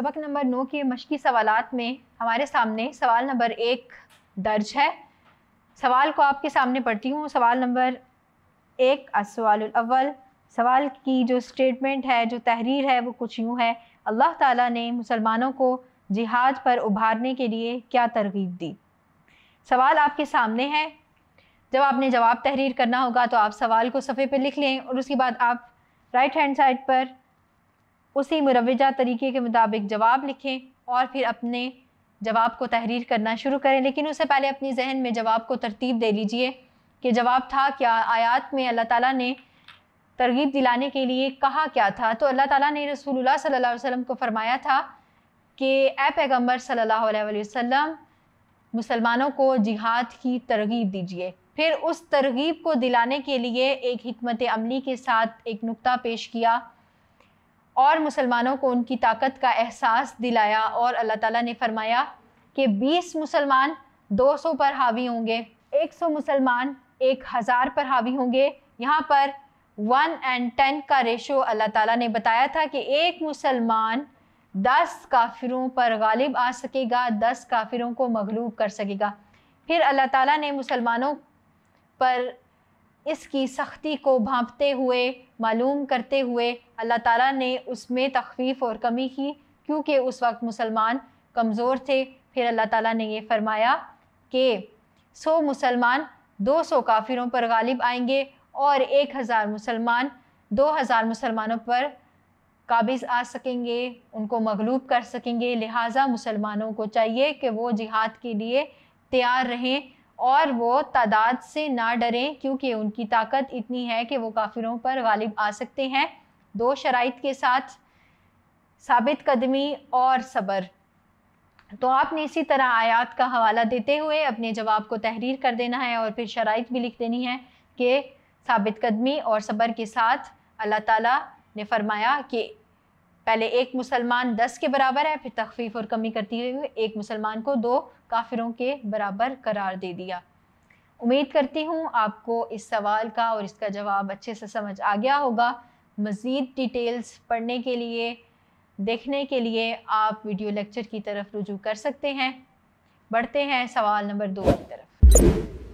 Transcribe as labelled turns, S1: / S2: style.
S1: सबक नंबर नौ के मशकी सवालात में हमारे सामने सवाल नंबर एक दर्ज है सवाल को आपके सामने पढ़ती हूँ सवाल नंबर एक असवाल अव्वल सवाल की जो स्टेटमेंट है जो तहरीर है वो कुछ यूँ है अल्लाह ताला ने मुसलमानों को जिहाद पर उभारने के लिए क्या तरगीब दी सवाल आपके सामने है जब आपने जवाब तहरीर करना होगा तो आप सवाल को सफ़े पर लिख लें और उसके बाद आप राइट हैंड साइड पर उसी मुरवजा तरीके के मुताबिक जवाब लिखें और फिर अपने जवाब को तहरीर करना शुरू करें लेकिन उससे पहले अपने जहन में जवाब को तरतीब दे लीजिए कि जवाब था क्या आयात में अल्लाह ताला ने तरगीब दिलाने के लिए कहा क्या था तो अल्लाह ताला ने रसूलुल्लाह सल्लल्लाहु अलैहि वसल्लम को फरमाया था कि ए पैगम्बर सल्लल्लाहु अलैहि वसल्लम मुसलमानों को जिहाद की तरगीब दीजिए फिर उस तरगीब को दिलाने के लिए एक हमत अमली के साथ एक नुक्ता पेश किया और मुसलमानों को उनकी ताकत का एहसास दिलाया और अल्लाह ताला ने फरमाया कि 20 मुसलमान 200 पर हावी होंगे 100 मुसलमान 1000 पर हावी होंगे यहाँ पर वन एंड टेन का रेशो अल्लाह ताला ने बताया था कि एक मुसलमान दस काफिरों पर गालिब आ सकेगा दस काफिरों को मगलूब कर सकेगा फिर अल्लाह ताला ने मुसलमानों पर इसकी सख्ती को भांपते हुए मालूम करते हुए अल्लाह ताला ने उसमें तखफीफ और कमी की क्योंकि उस वक्त मुसलमान कमज़ोर थे फिर अल्लाह ताला ने ये फरमाया कि सौ मुसलमान दो सौ काफिरों पर गालिब आएंगे और एक हज़ार मुसलमान दो हज़ार मुसलमानों पर काबिज़ आ सकेंगे उनको मगलूब कर सकेंगे लिहाजा मुसलमानों को चाहिए कि वो जिहाद के लिए तैयार रहें और वो तादाद से ना डरें क्योंकि उनकी ताकत इतनी है कि वो काफिरों पर गालिब आ सकते हैं दो शराइ के साथ साबित कदमी और सब्र तो आपने इसी तरह आयात का हवाला देते हुए अपने जवाब को तहरीर कर देना है और फिर शराइ भी लिख देनी है कि साबित कदमी और सब्र के साथ अल्लाह ताला ने फरमाया कि पहले एक मुसलमान दस के बराबर है फिर तखफीफ और कमी करती हुई एक मुसलमान को दो काफिरों के बराबर करार दे दिया उम्मीद करती हूँ आपको इस सवाल का और इसका जवाब अच्छे से समझ आ गया होगा मज़ीद डिटेल्स पढ़ने के लिए देखने के लिए आप वीडियो लेक्चर की तरफ रुजू कर सकते हैं बढ़ते हैं सवाल नंबर दो की तरफ